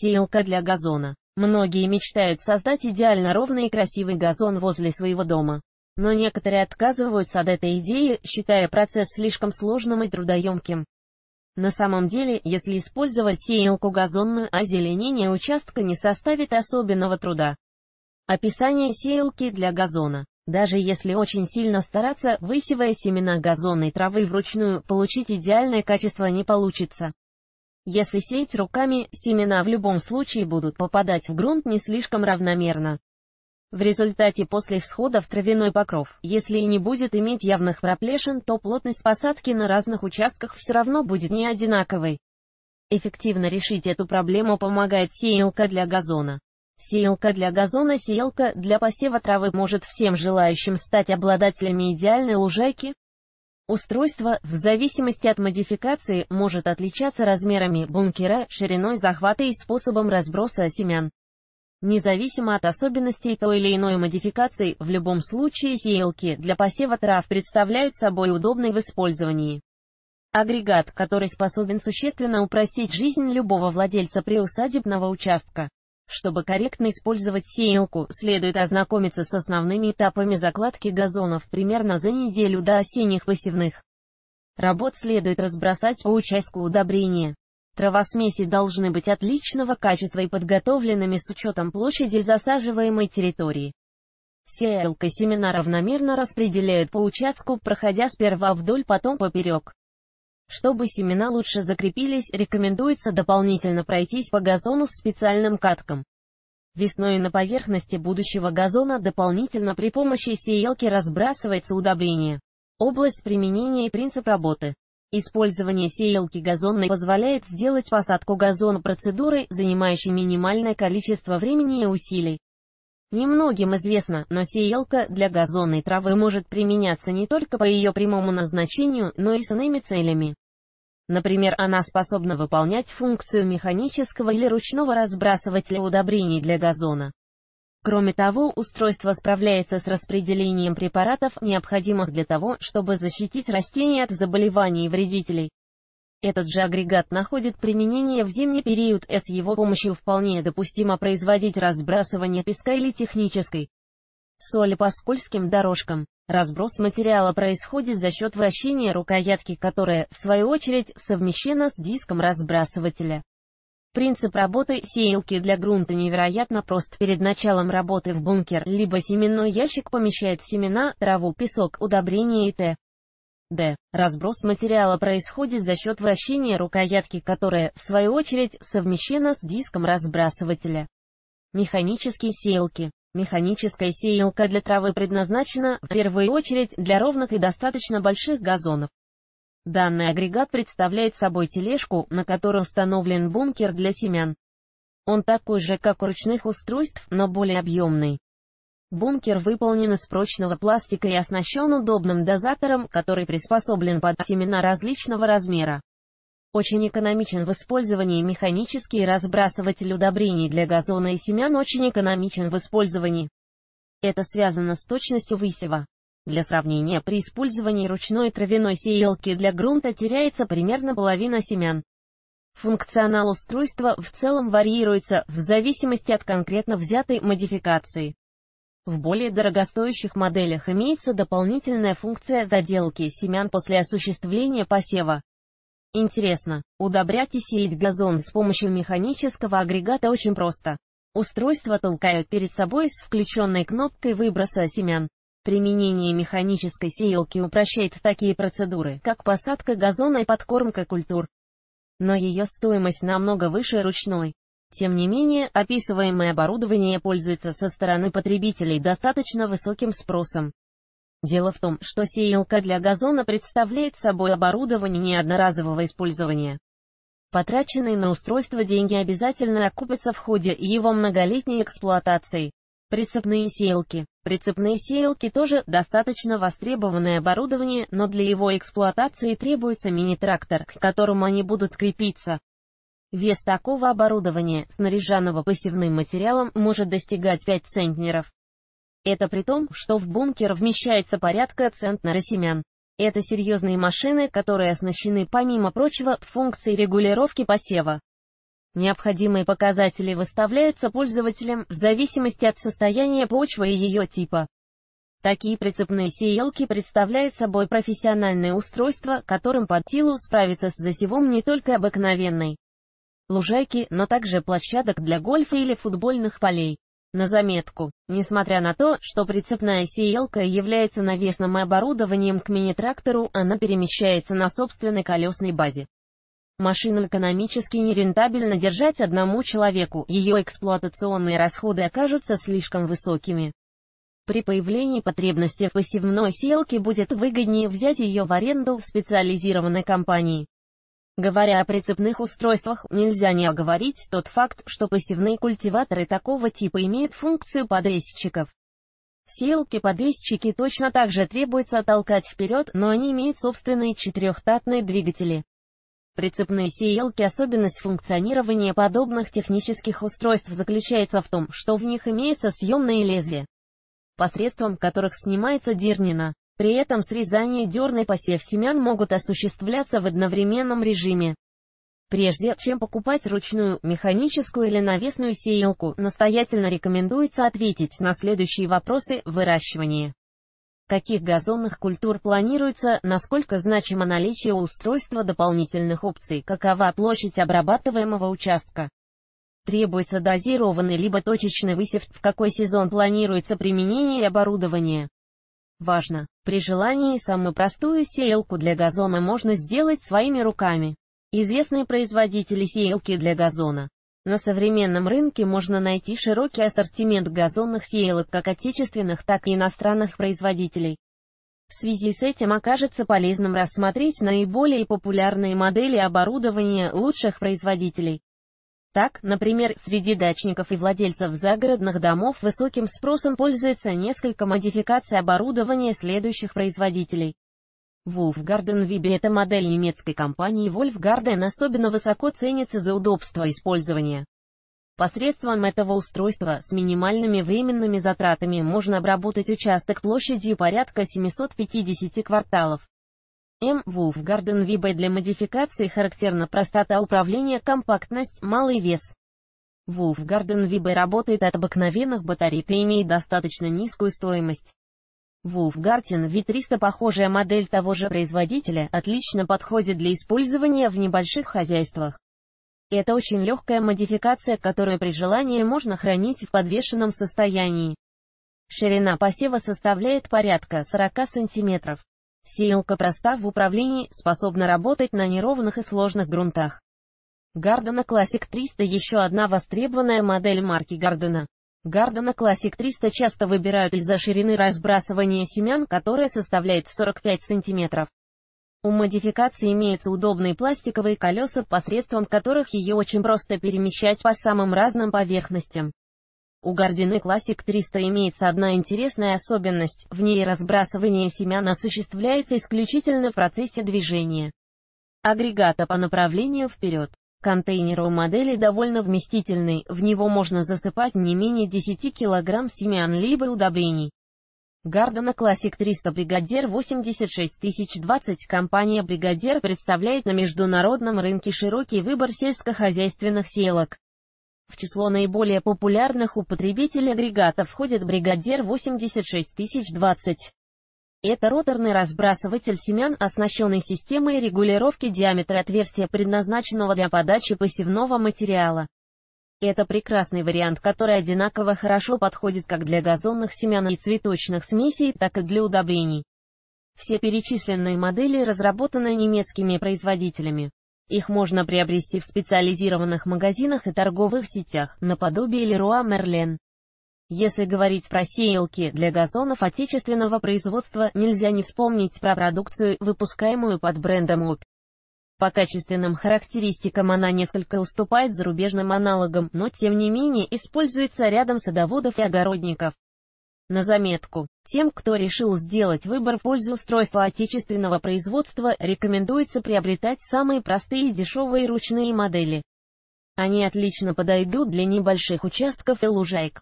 сеялка для газона. Многие мечтают создать идеально ровный и красивый газон возле своего дома. Но некоторые отказываются от этой идеи, считая процесс слишком сложным и трудоемким. На самом деле, если использовать сеялку газонную, озеленение участка не составит особенного труда. Описание сеялки для газона. Даже если очень сильно стараться, высевая семена газонной травы вручную, получить идеальное качество не получится. Если сеять руками, семена в любом случае будут попадать в грунт не слишком равномерно. В результате после всходов травяной покров, если и не будет иметь явных проплешин, то плотность посадки на разных участках все равно будет не одинаковой. Эффективно решить эту проблему помогает сеялка для газона. Сеялка для газона Сеялка для посева травы может всем желающим стать обладателями идеальной лужайки, Устройство, в зависимости от модификации, может отличаться размерами бункера, шириной захвата и способом разброса семян. Независимо от особенностей той или иной модификации, в любом случае сеялки для посева трав представляют собой удобный в использовании. Агрегат, который способен существенно упростить жизнь любого владельца приусадебного участка. Чтобы корректно использовать сеялку, следует ознакомиться с основными этапами закладки газонов примерно за неделю до осенних посевных. Работ следует разбросать по участку удобрения. Травосмеси должны быть отличного качества и подготовленными с учетом площади засаживаемой территории. Сеялка семена равномерно распределяют по участку, проходя сперва вдоль, потом поперек. Чтобы семена лучше закрепились, рекомендуется дополнительно пройтись по газону с специальным катком. Весной на поверхности будущего газона дополнительно при помощи сеялки разбрасывается удобрение. Область применения и принцип работы. Использование сеялки газонной позволяет сделать посадку газона процедурой, занимающей минимальное количество времени и усилий. Немногим известно, но сеялка для газонной травы может применяться не только по ее прямому назначению, но и с иными целями. Например, она способна выполнять функцию механического или ручного разбрасывателя удобрений для газона. Кроме того, устройство справляется с распределением препаратов, необходимых для того, чтобы защитить растения от заболеваний и вредителей. Этот же агрегат находит применение в зимний период, с его помощью вполне допустимо производить разбрасывание песка или технической соли по скользким дорожкам. Разброс материала происходит за счет вращения рукоятки, которая, в свою очередь, совмещена с диском разбрасывателя. Принцип работы сеялки для грунта невероятно прост. Перед началом работы в бункер, либо семенной ящик помещает семена, траву, песок, удобрения и т. Д. Разброс материала происходит за счет вращения рукоятки, которая, в свою очередь, совмещена с диском разбрасывателя. Механические сеялки. Механическая сеялка для травы предназначена, в первую очередь, для ровных и достаточно больших газонов. Данный агрегат представляет собой тележку, на которой установлен бункер для семян. Он такой же, как у ручных устройств, но более объемный. Бункер выполнен из прочного пластика и оснащен удобным дозатором, который приспособлен под семена различного размера. Очень экономичен в использовании механический разбрасыватель удобрений для газона и семян очень экономичен в использовании. Это связано с точностью высева. Для сравнения, при использовании ручной травяной сеялки для грунта теряется примерно половина семян. Функционал устройства в целом варьируется в зависимости от конкретно взятой модификации. В более дорогостоящих моделях имеется дополнительная функция заделки семян после осуществления посева. Интересно, удобрять и сеять газон с помощью механического агрегата очень просто. Устройство толкает перед собой с включенной кнопкой выброса семян. Применение механической сеялки упрощает такие процедуры, как посадка газона и подкормка культур. Но ее стоимость намного выше ручной. Тем не менее, описываемое оборудование пользуется со стороны потребителей достаточно высоким спросом. Дело в том, что сеялка для газона представляет собой оборудование неодноразового использования. Потраченные на устройство деньги обязательно окупятся в ходе его многолетней эксплуатации. Прицепные сеялки. Прицепные сеялки тоже достаточно востребованное оборудование, но для его эксплуатации требуется мини-трактор, к которому они будут крепиться. Вес такого оборудования, снаряженного посевным материалом, может достигать 5 центнеров. Это при том, что в бункер вмещается порядка центнера семян. Это серьезные машины, которые оснащены, помимо прочего, функцией регулировки посева. Необходимые показатели выставляются пользователям в зависимости от состояния почвы и ее типа. Такие прицепные сеялки представляют собой профессиональное устройство, которым под силу справиться с засевом не только обыкновенной лужайки, но также площадок для гольфа или футбольных полей. На заметку, несмотря на то, что прицепная сеялка является навесным оборудованием к мини-трактору, она перемещается на собственной колесной базе. Машину экономически нерентабельно держать одному человеку, ее эксплуатационные расходы окажутся слишком высокими. При появлении потребности в посевной селке будет выгоднее взять ее в аренду в специализированной компании. Говоря о прицепных устройствах, нельзя не оговорить тот факт, что пассивные культиваторы такого типа имеют функцию подрезчиков. Сеялки-подрезчики точно так же требуется толкать вперед, но они имеют собственные четырехтатные двигатели. Прицепные сеялки Особенность функционирования подобных технических устройств заключается в том, что в них имеется съемные лезвия, посредством которых снимается дернина. При этом срезание дерн и посев семян могут осуществляться в одновременном режиме. Прежде чем покупать ручную, механическую или навесную сеялку, настоятельно рекомендуется ответить на следующие вопросы выращивания. Каких газонных культур планируется, насколько значимо наличие устройства дополнительных опций, какова площадь обрабатываемого участка. Требуется дозированный либо точечный высев, в какой сезон планируется применение оборудования. Важно! При желании самую простую сеялку для газона можно сделать своими руками. Известные производители сеялки для газона. На современном рынке можно найти широкий ассортимент газонных сеялок как отечественных, так и иностранных производителей. В связи с этим окажется полезным рассмотреть наиболее популярные модели оборудования лучших производителей. Так, например, среди дачников и владельцев загородных домов высоким спросом пользуется несколько модификаций оборудования следующих производителей. Wolfgarden Vibe – это модель немецкой компании Wolfgarden особенно высоко ценится за удобство использования. Посредством этого устройства с минимальными временными затратами можно обработать участок площадью порядка 750 кварталов. М. Вулфгарден VB для модификации характерна простота управления, компактность, малый вес. Вулфгарден VB работает от обыкновенных батарей и имеет достаточно низкую стоимость. Вулфгартен V300 похожая модель того же производителя, отлично подходит для использования в небольших хозяйствах. Это очень легкая модификация, которую при желании можно хранить в подвешенном состоянии. Ширина посева составляет порядка 40 сантиметров. Сеялка проста в управлении, способна работать на неровных и сложных грунтах. Гардена Classic 300 – еще одна востребованная модель марки Гардена. Гардена Classic 300 часто выбирают из-за ширины разбрасывания семян, которая составляет 45 см. У модификации имеются удобные пластиковые колеса, посредством которых ее очень просто перемещать по самым разным поверхностям. У Гардины Classic 300 имеется одна интересная особенность, в ней разбрасывание семян осуществляется исключительно в процессе движения агрегата по направлению вперед. Контейнер у модели довольно вместительный, в него можно засыпать не менее 10 кг семян либо удобрений. Гардена Classic 300 Бригадер 86020 Компания Бригадер представляет на международном рынке широкий выбор сельскохозяйственных селок. В число наиболее популярных у потребителей агрегатов входит Бригадир 86020. Это роторный разбрасыватель семян, оснащенный системой регулировки диаметра отверстия, предназначенного для подачи посевного материала. Это прекрасный вариант, который одинаково хорошо подходит как для газонных семян и цветочных смесей, так и для удобрений. Все перечисленные модели разработаны немецкими производителями. Их можно приобрести в специализированных магазинах и торговых сетях, наподобие Леруа Мерлен. Если говорить про сеялки для газонов отечественного производства, нельзя не вспомнить про продукцию, выпускаемую под брендом ОП. По качественным характеристикам она несколько уступает зарубежным аналогам, но тем не менее используется рядом садоводов и огородников. На заметку. Тем, кто решил сделать выбор в пользу устройства отечественного производства, рекомендуется приобретать самые простые и дешевые ручные модели. Они отлично подойдут для небольших участков и лужайк.